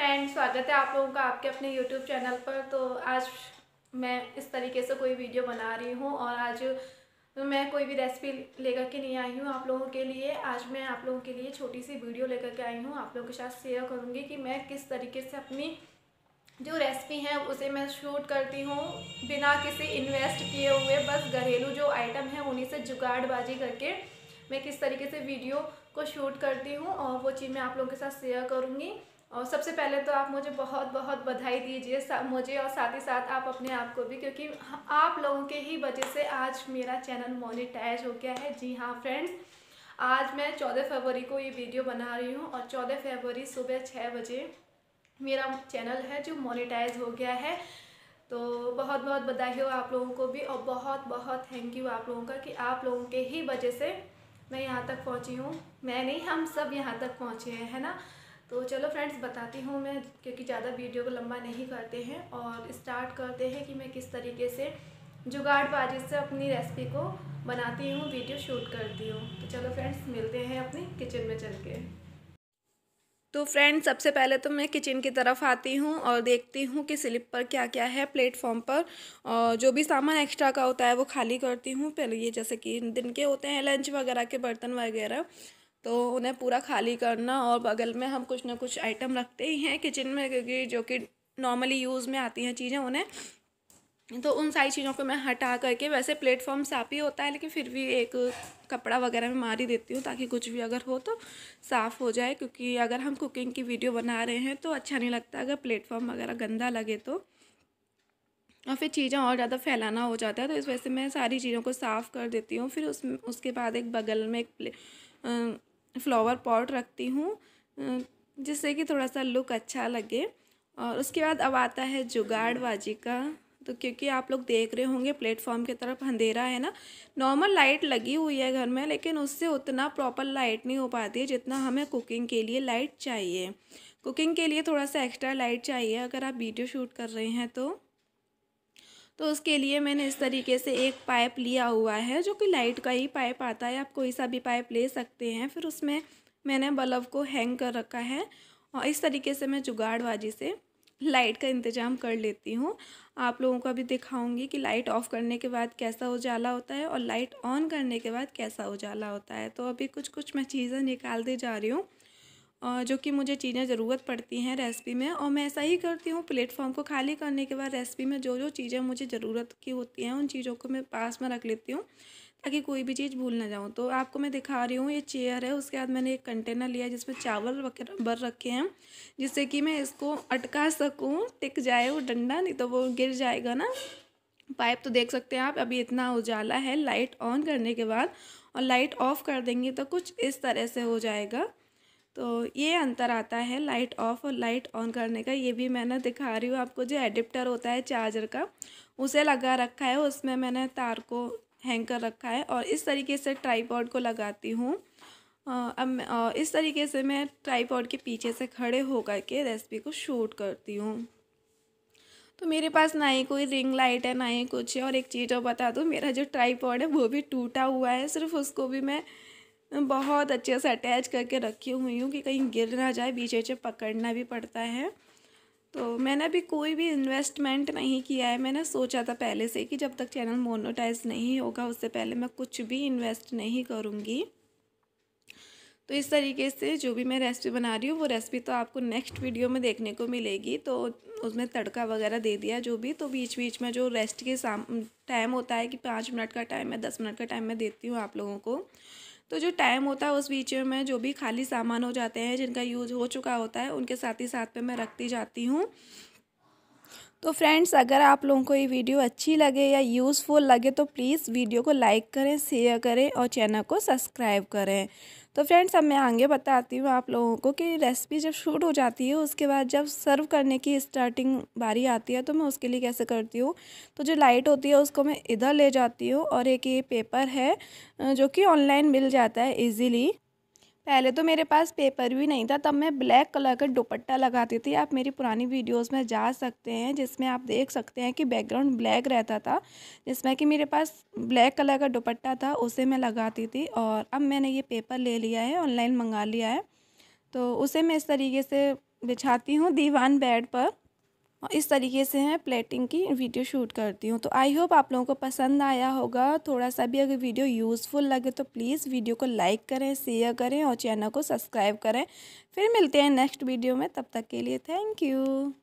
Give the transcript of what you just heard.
friend स्वागत है आप लोगों का आपके अपने यूट्यूब चैनल पर तो आज मैं इस तरीके से कोई वीडियो बना रही हूँ और आज मैं कोई भी रेसिपी लेकर के नहीं आई हूँ आप लोगों के लिए आज मैं आप लोगों के लिए छोटी सी वीडियो लेकर के आई हूँ आप लोगों के साथ शेयर करूँगी कि मैं किस तरीके से अपनी जो रेसिपी है उसे मैं शूट करती हूँ बिना किसी इन्वेस्ट किए हुए बस घरेलू जो आइटम है उन्हीं से जुगाड़बाजी करके मैं किस तरीके से वीडियो को शूट करती हूँ और वो चीज़ मैं आप लोगों के साथ शेयर करूँगी और सबसे पहले तो आप मुझे बहुत बहुत बधाई दीजिए मुझे और साथ ही साथ आप अपने आप को भी क्योंकि आप लोगों के ही वजह से आज मेरा चैनल मोनिटाइज हो गया है जी हाँ फ्रेंड्स आज मैं चौदह फरवरी को ये वीडियो बना रही हूँ और चौदह फरवरी सुबह छः बजे मेरा चैनल है जो मोनिटाइज हो गया है तो बहुत बहुत बधाई हो आप लोगों को भी और बहुत बहुत थैंक यू आप लोगों का कि आप लोगों के ही वजह से मैं यहाँ तक पहुँची हूँ मैं नहीं हम सब यहाँ तक पहुँचे हैं है ना तो चलो फ्रेंड्स बताती हूँ मैं क्योंकि ज़्यादा वीडियो को लंबा नहीं करते हैं और स्टार्ट करते हैं कि मैं किस तरीके से जुगाड़बाजी से अपनी रेसिपी को बनाती हूँ वीडियो शूट करती हूँ तो चलो फ्रेंड्स मिलते हैं अपनी किचन में चल के तो फ्रेंड्स सबसे पहले तो मैं किचन की तरफ आती हूँ और देखती हूँ कि स्लिप पर क्या क्या है प्लेटफॉर्म पर और जो भी सामान एक्स्ट्रा का होता है वो खाली करती हूँ पहले ये जैसे कि दिन के होते हैं लंच वगैरह के बर्तन वगैरह तो उन्हें पूरा खाली करना और बगल में हम कुछ ना कुछ आइटम रखते ही हैं किचन में क्योंकि जो कि नॉर्मली यूज़ में आती हैं चीज़ें उन्हें तो उन सारी चीज़ों को मैं हटा करके वैसे प्लेटफॉर्म साफ ही होता है लेकिन फिर भी एक कपड़ा वगैरह में मार ही देती हूँ ताकि कुछ भी अगर हो तो साफ़ हो जाए क्योंकि अगर हम कुकिंग की वीडियो बना रहे हैं तो अच्छा नहीं लगता अगर प्लेटफॉर्म वगैरह गंदा लगे तो और फिर चीज़ें और ज़्यादा फैलाना हो जाता है तो इस वजह से मैं सारी चीज़ों को साफ़ कर देती हूँ फिर उस उसके बाद एक बगल में एक फ्लावर पॉट रखती हूँ जिससे कि थोड़ा सा लुक अच्छा लगे और उसके बाद अब आता है जुगाड़बाजी का तो क्योंकि आप लोग देख रहे होंगे प्लेटफॉर्म की तरफ अंधेरा है ना नॉर्मल लाइट लगी हुई है घर में लेकिन उससे उतना प्रॉपर लाइट नहीं हो पाती है जितना हमें कुकिंग के लिए लाइट चाहिए कुकिंग के लिए थोड़ा सा एक्स्ट्रा लाइट चाहिए अगर आप वीडियो शूट कर रहे हैं तो तो उसके लिए मैंने इस तरीके से एक पाइप लिया हुआ है जो कि लाइट का ही पाइप आता है आप कोई सा भी पाइप ले सकते हैं फिर उसमें मैंने बल्ब को हैंग कर रखा है और इस तरीके से मैं जुगाड़बाजी से लाइट का इंतज़ाम कर लेती हूँ आप लोगों को भी दिखाऊंगी कि लाइट ऑफ़ करने के बाद कैसा उजाला होता है और लाइट ऑन करने के बाद कैसा उजाला होता है तो अभी कुछ कुछ मैं चीज़ें निकाल दे जा रही हूँ जो कि मुझे चीज़ें ज़रूरत पड़ती हैं रेसिपी में और मैं ऐसा ही करती हूँ प्लेटफॉर्म को खाली करने के बाद रेसिपी में जो जो चीज़ें मुझे ज़रूरत की होती हैं उन चीज़ों को मैं पास में रख लेती हूँ ताकि कोई भी चीज़ भूल ना जाऊँ तो आपको मैं दिखा रही हूँ ये चेयर है उसके बाद मैंने एक कंटेनर लिया जिसमें चावल भर रखे हैं जिससे कि मैं इसको अटका सकूँ टिक जाए वो डंडा नहीं तो वो गिर जाएगा ना पाइप तो देख सकते हैं आप अभी इतना उजाला है लाइट ऑन करने के बाद और लाइट ऑफ कर देंगे तो कुछ इस तरह से हो जाएगा तो ये अंतर आता है लाइट ऑफ और लाइट ऑन करने का ये भी मैंने दिखा रही हूँ आपको जो एडिप्टर होता है चार्जर का उसे लगा रखा है उसमें मैंने तार को हैंग कर रखा है और इस तरीके से ट्राईपॉड को लगाती हूँ अब इस तरीके से मैं ट्राईपॉड के पीछे से खड़े होकर के रेसिपी को शूट करती हूँ तो मेरे पास ना ही कोई रिंग लाइट है ना ही कुछ है और एक चीज़ और बता दूँ मेरा जो ट्राईपॉड है वो भी टूटा हुआ है सिर्फ उसको भी मैं बहुत अच्छे से अटैच करके रखी हुई हूँ कि कहीं गिर ना जाए बीच बीचे पकड़ना भी पड़ता है तो मैंने अभी कोई भी इन्वेस्टमेंट नहीं किया है मैंने सोचा था पहले से कि जब तक चैनल मोनोटाइज नहीं होगा उससे पहले मैं कुछ भी इन्वेस्ट नहीं करूँगी तो इस तरीके से जो भी मैं रेसिपी बना रही हूँ वो रेसिपी तो आपको नेक्स्ट वीडियो में देखने को मिलेगी तो उसमें तड़का वगैरह दे दिया जो भी तो बीच बीच में जो रेस्ट के टाइम होता है कि पाँच मिनट का टाइम है दस मिनट का टाइम मैं देती हूँ आप लोगों को तो जो टाइम होता है उस बीच में जो भी खाली सामान हो जाते हैं जिनका यूज़ हो चुका होता है उनके साथ ही साथ पे मैं रखती जाती हूँ तो फ्रेंड्स अगर आप लोगों को ये वीडियो अच्छी लगे या यूज़फुल लगे तो प्लीज़ वीडियो को लाइक करें शेयर करें और चैनल को सब्सक्राइब करें तो फ्रेंड्स अब मैं आगे बताती हूँ आप लोगों को कि रेसिपी जब शूट हो जाती है उसके बाद जब सर्व करने की स्टार्टिंग बारी आती है तो मैं उसके लिए कैसे करती हूँ तो जो लाइट होती है उसको मैं इधर ले जाती हूँ और एक ये पेपर है जो कि ऑनलाइन मिल जाता है ईज़िली पहले तो मेरे पास पेपर भी नहीं था तब मैं ब्लैक कलर का दुपट्टा लगाती थी आप मेरी पुरानी वीडियोस में जा सकते हैं जिसमें आप देख सकते हैं कि बैकग्राउंड ब्लैक रहता था जिसमें कि मेरे पास ब्लैक कलर का दुपट्टा था उसे मैं लगाती थी और अब मैंने ये पेपर ले लिया है ऑनलाइन मंगा लिया है तो उसे मैं इस तरीके से बिछाती हूँ दीवान बेड पर और इस तरीके से मैं प्लेटिंग की वीडियो शूट करती हूँ तो आई होप आप लोगों को पसंद आया होगा थोड़ा सा भी अगर वीडियो यूज़फुल लगे तो प्लीज़ वीडियो को लाइक करें शेयर करें और चैनल को सब्सक्राइब करें फिर मिलते हैं नेक्स्ट वीडियो में तब तक के लिए थैंक यू